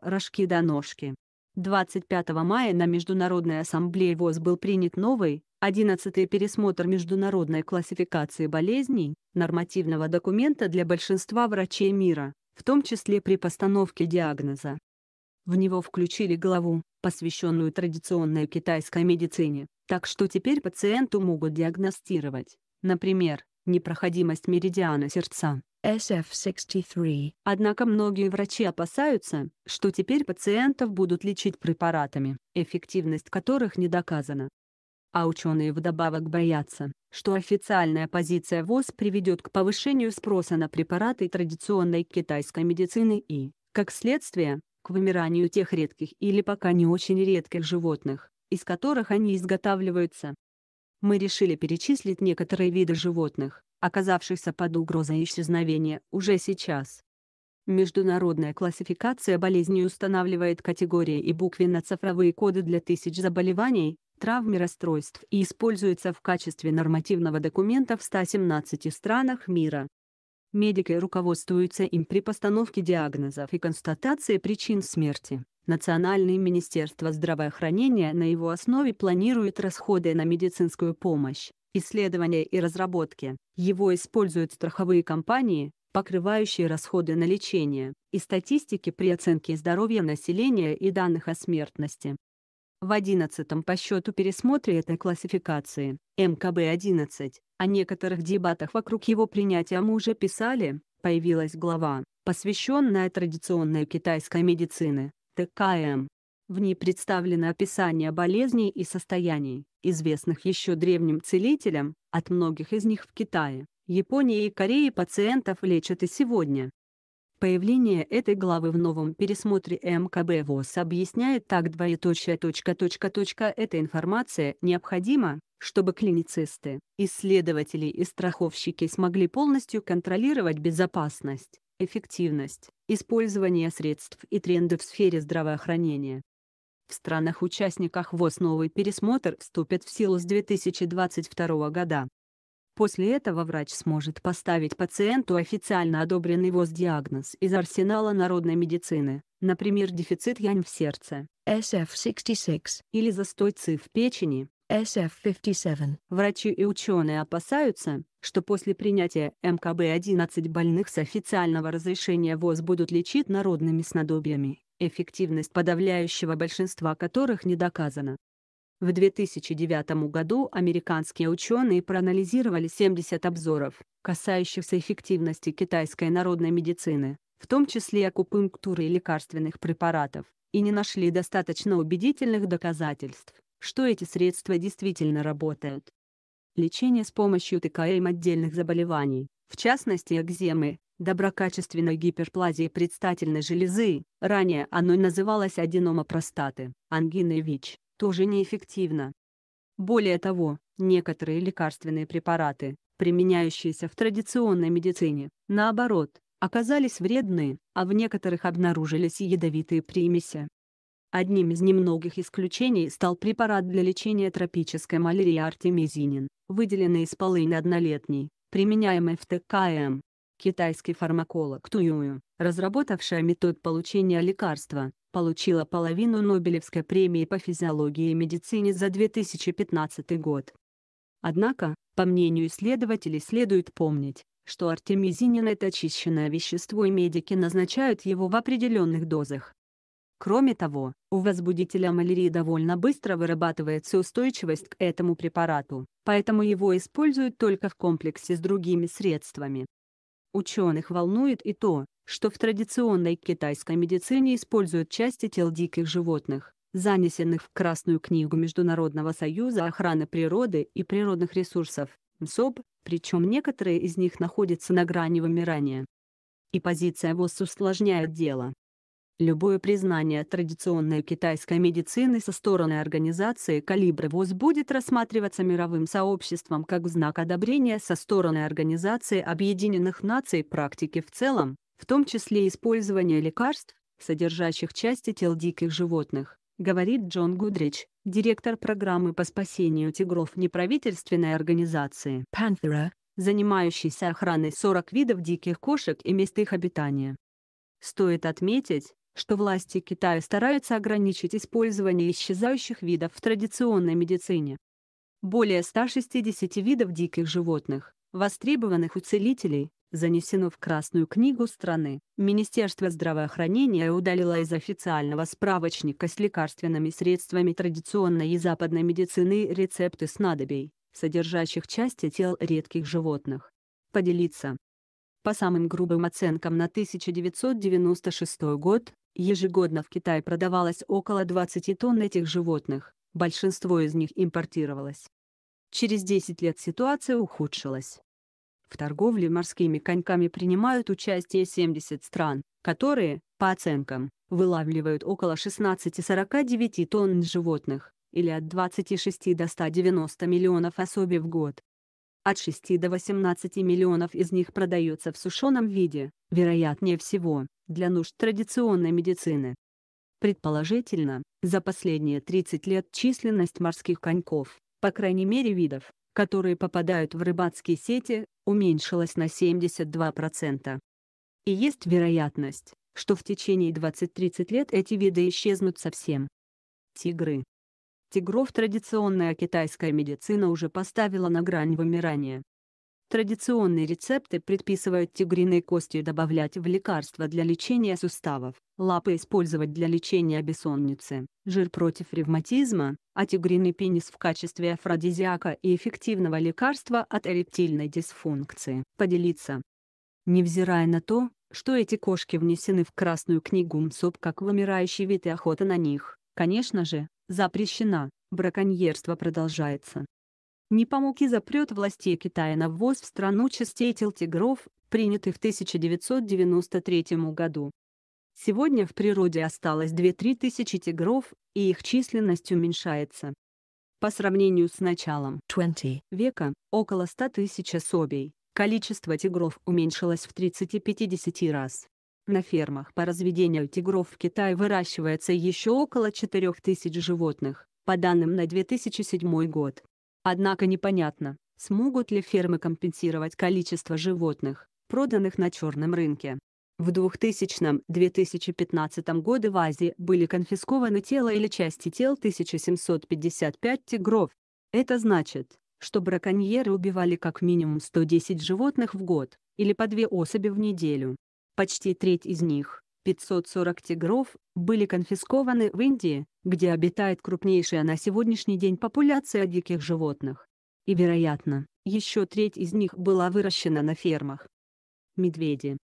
рожки до ножки. 25 мая на Международной ассамблее ВОЗ был принят новый, 11 пересмотр международной классификации болезней, нормативного документа для большинства врачей мира, в том числе при постановке диагноза. В него включили главу, посвященную традиционной китайской медицине, так что теперь пациенту могут диагностировать, например, непроходимость меридиана сердца, SF-63. Однако многие врачи опасаются, что теперь пациентов будут лечить препаратами, эффективность которых не доказана. А ученые вдобавок боятся, что официальная позиция ВОЗ приведет к повышению спроса на препараты традиционной китайской медицины и, как следствие, к вымиранию тех редких или пока не очень редких животных, из которых они изготавливаются. Мы решили перечислить некоторые виды животных, оказавшихся под угрозой исчезновения, уже сейчас. Международная классификация болезней устанавливает категории и буквенно-цифровые коды для тысяч заболеваний, травм и расстройств и используется в качестве нормативного документа в 117 странах мира. Медики руководствуются им при постановке диагнозов и констатации причин смерти. Национальное министерство здравоохранения на его основе планирует расходы на медицинскую помощь, исследования и разработки. Его используют страховые компании, покрывающие расходы на лечение, и статистики при оценке здоровья населения и данных о смертности. В 11 по счету пересмотре этой классификации, МКБ-11, о некоторых дебатах вокруг его принятия мы уже писали, появилась глава, посвященная традиционной китайской медицины ТКМ. В ней представлено описание болезней и состояний, известных еще древним целителям, от многих из них в Китае, Японии и Корее пациентов лечат и сегодня. Появление этой главы в новом пересмотре МКБ ВОЗ объясняет так двоеточие точка точка точка эта информация необходима, чтобы клиницисты, исследователи и страховщики смогли полностью контролировать безопасность, эффективность, использование средств и тренды в сфере здравоохранения. В странах-участниках ВОЗ новый пересмотр вступит в силу с 2022 года. После этого врач сможет поставить пациенту официально одобренный ВОЗ диагноз из арсенала народной медицины, например, дефицит янь в сердце, SF66, или застой ЦИ в печени, SF57. Врачи и ученые опасаются, что после принятия МКБ-11 больных с официального разрешения ВОЗ будут лечить народными снадобьями эффективность подавляющего большинства которых не доказана. В 2009 году американские ученые проанализировали 70 обзоров, касающихся эффективности китайской народной медицины, в том числе акупунктуры и лекарственных препаратов, и не нашли достаточно убедительных доказательств, что эти средства действительно работают. Лечение с помощью ТКМ отдельных заболеваний, в частности экземы, доброкачественной гиперплазии предстательной железы, ранее оно называлось аденома простаты, ангина и ВИЧ, тоже неэффективно. Более того, некоторые лекарственные препараты, применяющиеся в традиционной медицине, наоборот, оказались вредны, а в некоторых обнаружились ядовитые примеси. Одним из немногих исключений стал препарат для лечения тропической малярии артемизинин, выделенный из полыни однолетней, применяемый в ТКМ, Китайский фармаколог Туюю, разработавшая метод получения лекарства, получила половину Нобелевской премии по физиологии и медицине за 2015 год. Однако, по мнению исследователей следует помнить, что артемизинин – это очищенное вещество и медики назначают его в определенных дозах. Кроме того, у возбудителя малярии довольно быстро вырабатывается устойчивость к этому препарату, поэтому его используют только в комплексе с другими средствами. Ученых волнует и то, что в традиционной китайской медицине используют части тел диких животных, занесенных в Красную книгу Международного союза охраны природы и природных ресурсов, МСОБ, причем некоторые из них находятся на грани вымирания. И позиция ВОЗ усложняет дело. Любое признание традиционной китайской медицины со стороны организации «Калибр ВОЗ» будет рассматриваться мировым сообществом как знак одобрения со стороны Организации Объединенных Наций практики в целом, в том числе использование лекарств, содержащих части тел диких животных, говорит Джон Гудрич, директор программы по спасению тигров неправительственной организации «Панthera», занимающейся охраной 40 видов диких кошек и мест их обитания. Стоит отметить, что власти Китая стараются ограничить использование исчезающих видов в традиционной медицине. Более 160 видов диких животных, востребованных у целителей, занесено в Красную книгу страны. Министерство здравоохранения удалило из официального справочника с лекарственными средствами традиционной и западной медицины рецепты снадобий, содержащих части тел редких животных. Поделиться. По самым грубым оценкам на 1996 год, Ежегодно в Китай продавалось около 20 тонн этих животных, большинство из них импортировалось. Через 10 лет ситуация ухудшилась. В торговле морскими коньками принимают участие 70 стран, которые, по оценкам, вылавливают около 16-49 тонн животных, или от 26 до 190 миллионов особей в год. От 6 до 18 миллионов из них продается в сушеном виде, вероятнее всего, для нужд традиционной медицины. Предположительно, за последние 30 лет численность морских коньков, по крайней мере видов, которые попадают в рыбацкие сети, уменьшилась на 72%. И есть вероятность, что в течение 20-30 лет эти виды исчезнут совсем. Тигры тигров традиционная китайская медицина уже поставила на грань вымирания. Традиционные рецепты предписывают тигриные кости добавлять в лекарства для лечения суставов, лапы использовать для лечения бессонницы, жир против ревматизма, а тигриный пенис в качестве афродизиака и эффективного лекарства от эректильной дисфункции. Поделиться. Невзирая на то, что эти кошки внесены в Красную книгу МСОП как вымирающий вид и охота на них, конечно же, запрещена, браконьерство продолжается. Не помог и запрет властей Китая на ввоз в страну частей тел тигров, принятый в 1993 году. Сегодня в природе осталось 2-3 тысячи тигров, и их численность уменьшается. По сравнению с началом 20 века, около 100 тысяч особей, количество тигров уменьшилось в 30-50 раз. На фермах по разведению тигров в Китае выращивается еще около 4000 животных, по данным на 2007 год. Однако непонятно, смогут ли фермы компенсировать количество животных, проданных на черном рынке. В 2000-2015 годы в Азии были конфискованы тело или части тел 1755 тигров. Это значит, что браконьеры убивали как минимум 110 животных в год, или по две особи в неделю. Почти треть из них, 540 тигров, были конфискованы в Индии, где обитает крупнейшая на сегодняшний день популяция диких животных. И, вероятно, еще треть из них была выращена на фермах. Медведи.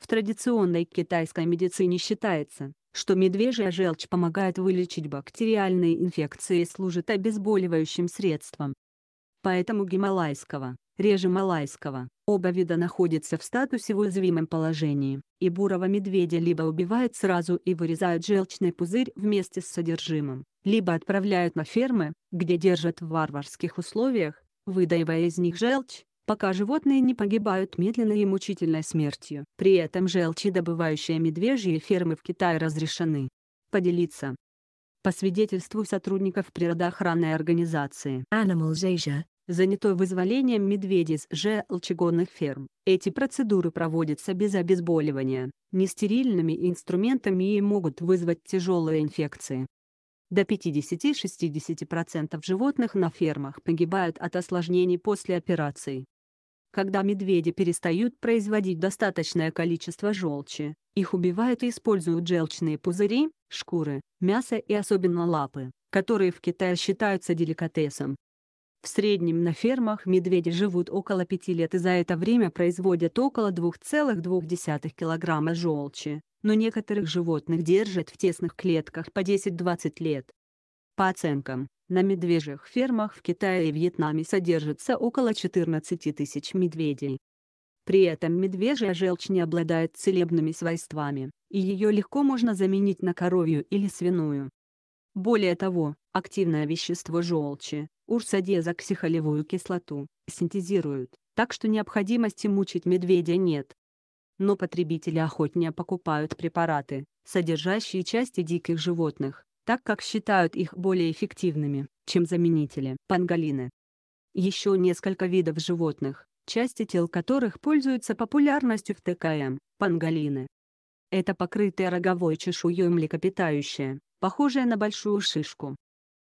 В традиционной китайской медицине считается, что медвежья желчь помогает вылечить бактериальные инфекции и служит обезболивающим средством поэтому гималайского, реже малайского, оба вида находятся в статусе в уязвимом положении, и бурого медведя либо убивают сразу и вырезают желчный пузырь вместе с содержимым, либо отправляют на фермы, где держат в варварских условиях, выдаивая из них желчь, пока животные не погибают медленной и мучительной смертью. При этом желчи, добывающие медвежьи фермы в Китае разрешены. Поделиться. По свидетельству сотрудников природоохранной организации Animals Asia, занятой вызволением медведиц же алчегонных ферм. Эти процедуры проводятся без обезболивания. Нестерильными инструментами и могут вызвать тяжелые инфекции. До 50-60% животных на фермах погибают от осложнений после операций. Когда медведи перестают производить достаточное количество желчи, их убивают и используют желчные пузыри, шкуры, мясо и особенно лапы, которые в Китае считаются деликатесом. В среднем на фермах медведи живут около пяти лет и за это время производят около 2,2 килограмма желчи, но некоторых животных держат в тесных клетках по 10-20 лет. По оценкам, на медвежьих фермах в Китае и Вьетнаме содержится около 14 тысяч медведей. При этом медвежья желчь не обладает целебными свойствами, и ее легко можно заменить на коровью или свиную. Более того, активное вещество желчи, урсодезоксихолевую кислоту, синтезируют, так что необходимости мучить медведя нет. Но потребители охотнее покупают препараты, содержащие части диких животных, так как считают их более эффективными, чем заменители панголины. Еще несколько видов животных, части тел которых пользуются популярностью в ТКМ, панголины. Это покрытые роговой чешуей млекопитающее, похожее на большую шишку,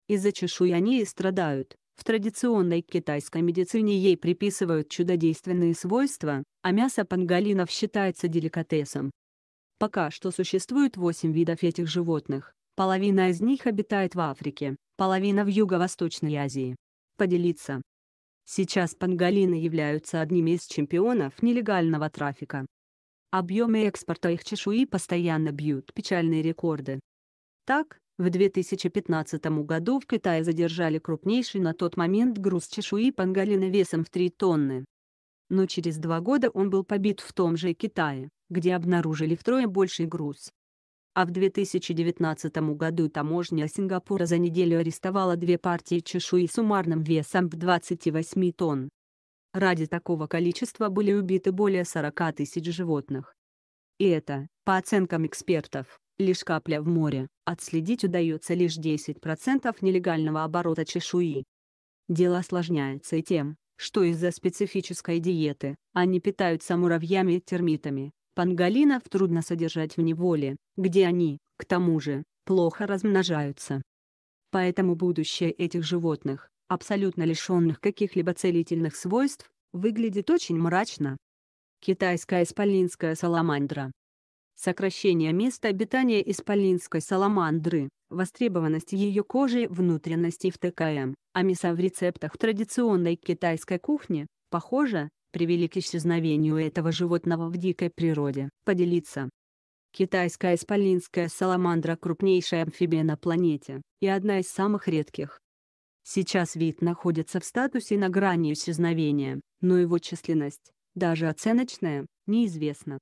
из-за чешуи они и страдают. В традиционной китайской медицине ей приписывают чудодейственные свойства, а мясо панголинов считается деликатесом. Пока что существует 8 видов этих животных. Половина из них обитает в Африке, половина в Юго-Восточной Азии. Поделиться. Сейчас панголины являются одними из чемпионов нелегального трафика. Объемы экспорта их чешуи постоянно бьют печальные рекорды. Так, в 2015 году в Китае задержали крупнейший на тот момент груз чешуи панголина весом в 3 тонны. Но через два года он был побит в том же Китае, где обнаружили втрое больший груз. А в 2019 году таможня Сингапура за неделю арестовала две партии чешуи суммарным весом в 28 тонн. Ради такого количества были убиты более 40 тысяч животных. И это, по оценкам экспертов, лишь капля в море, отследить удается лишь 10% нелегального оборота чешуи. Дело осложняется и тем, что из-за специфической диеты они питаются муравьями и термитами. Панголинов трудно содержать в неволе, где они, к тому же, плохо размножаются. Поэтому будущее этих животных, абсолютно лишенных каких-либо целительных свойств, выглядит очень мрачно. Китайская исполинская саламандра Сокращение места обитания исполинской саламандры, востребованность ее кожи, внутренностей в ТКМ, а мяса в рецептах традиционной китайской кухни, похоже, привели к исчезновению этого животного в дикой природе. Поделиться. Китайская исполинская саламандра – крупнейшая амфибия на планете и одна из самых редких. Сейчас вид находится в статусе на грани исчезновения, но его численность, даже оценочная, неизвестна.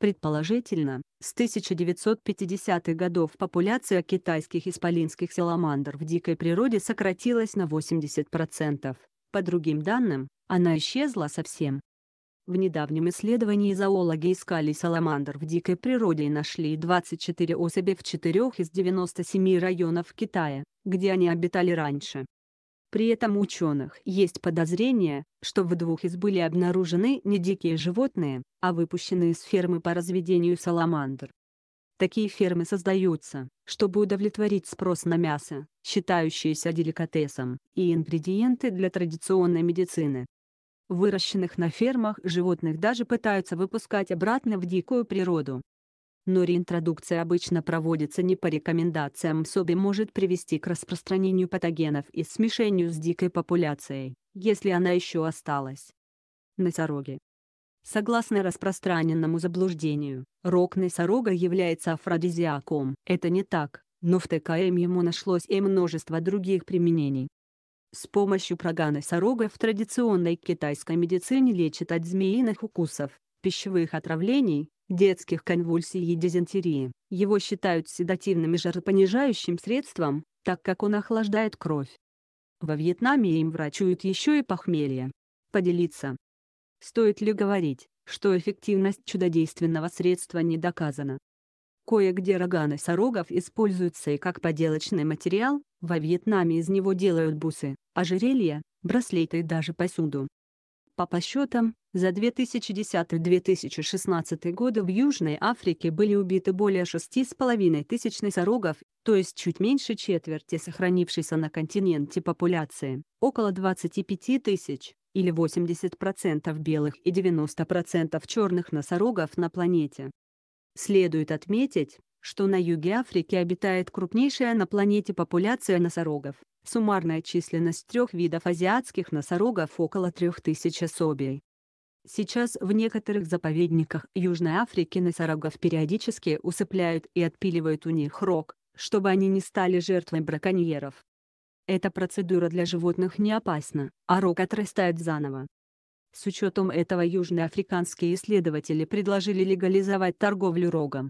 Предположительно, с 1950-х годов популяция китайских исполинских саламандр в дикой природе сократилась на 80%. По другим данным, она исчезла совсем. В недавнем исследовании зоологи искали саламандр в дикой природе и нашли 24 особи в четырех из 97 районов Китая, где они обитали раньше. При этом у ученых есть подозрение, что в двух из были обнаружены не дикие животные, а выпущенные с фермы по разведению саламандр. Такие фермы создаются, чтобы удовлетворить спрос на мясо, считающееся деликатесом, и ингредиенты для традиционной медицины. Выращенных на фермах животных даже пытаются выпускать обратно в дикую природу, но реинтродукция обычно проводится не по рекомендациям СОБИ может привести к распространению патогенов и смешению с дикой популяцией, если она еще осталась. Носороги. Согласно распространенному заблуждению, рог носорога является афродизиаком. Это не так, но в ТКМ ему нашлось и множество других применений. С помощью прога носорога в традиционной китайской медицине лечат от змеиных укусов, пищевых отравлений, детских конвульсий и дизентерии. Его считают седативным и жаропонижающим средством, так как он охлаждает кровь. Во Вьетнаме им врачуют еще и похмелье. Поделиться. Стоит ли говорить, что эффективность чудодейственного средства не доказана? Кое-где роганы сорогов используются и как поделочный материал, во Вьетнаме из него делают бусы, ожерелья, браслеты и даже посуду. По подсчетам, за 2010-2016 годы в Южной Африке были убиты более 6,5 тысяч носорогов, то есть чуть меньше четверти сохранившейся на континенте популяции, около 25 тысяч, или 80% белых и 90% черных носорогов на планете. Следует отметить, что на юге Африки обитает крупнейшая на планете популяция носорогов. Суммарная численность трех видов азиатских носорогов около 3000 особей. Сейчас в некоторых заповедниках Южной Африки носорогов периодически усыпляют и отпиливают у них рог, чтобы они не стали жертвой браконьеров. Эта процедура для животных не опасна, а рог отрастает заново. С учетом этого южноафриканские исследователи предложили легализовать торговлю рогом.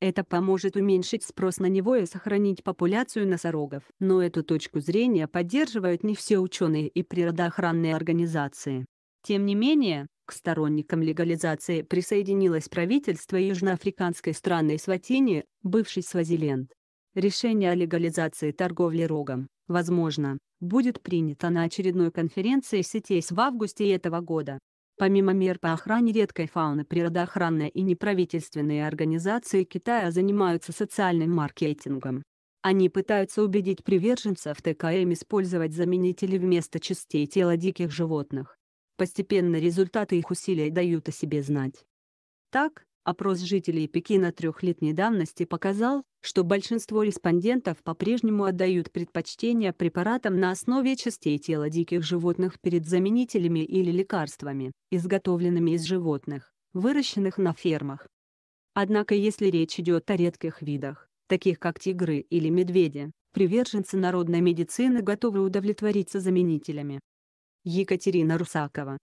Это поможет уменьшить спрос на него и сохранить популяцию носорогов. Но эту точку зрения поддерживают не все ученые и природоохранные организации. Тем не менее, к сторонникам легализации присоединилось правительство южноафриканской страны Сватини, бывший Свазиленд. Решение о легализации торговли рогом, возможно, будет принято на очередной конференции сетей в августе этого года. Помимо мер по охране редкой фауны природоохранные и неправительственные организации Китая занимаются социальным маркетингом. Они пытаются убедить приверженцев ТКМ использовать заменители вместо частей тела диких животных. Постепенно результаты их усилий дают о себе знать. Так, опрос жителей Пекина трехлетней давности показал, что большинство респондентов по-прежнему отдают предпочтение препаратам на основе частей тела диких животных перед заменителями или лекарствами, изготовленными из животных, выращенных на фермах. Однако если речь идет о редких видах, таких как тигры или медведи, приверженцы народной медицины готовы удовлетвориться заменителями. Екатерина Русакова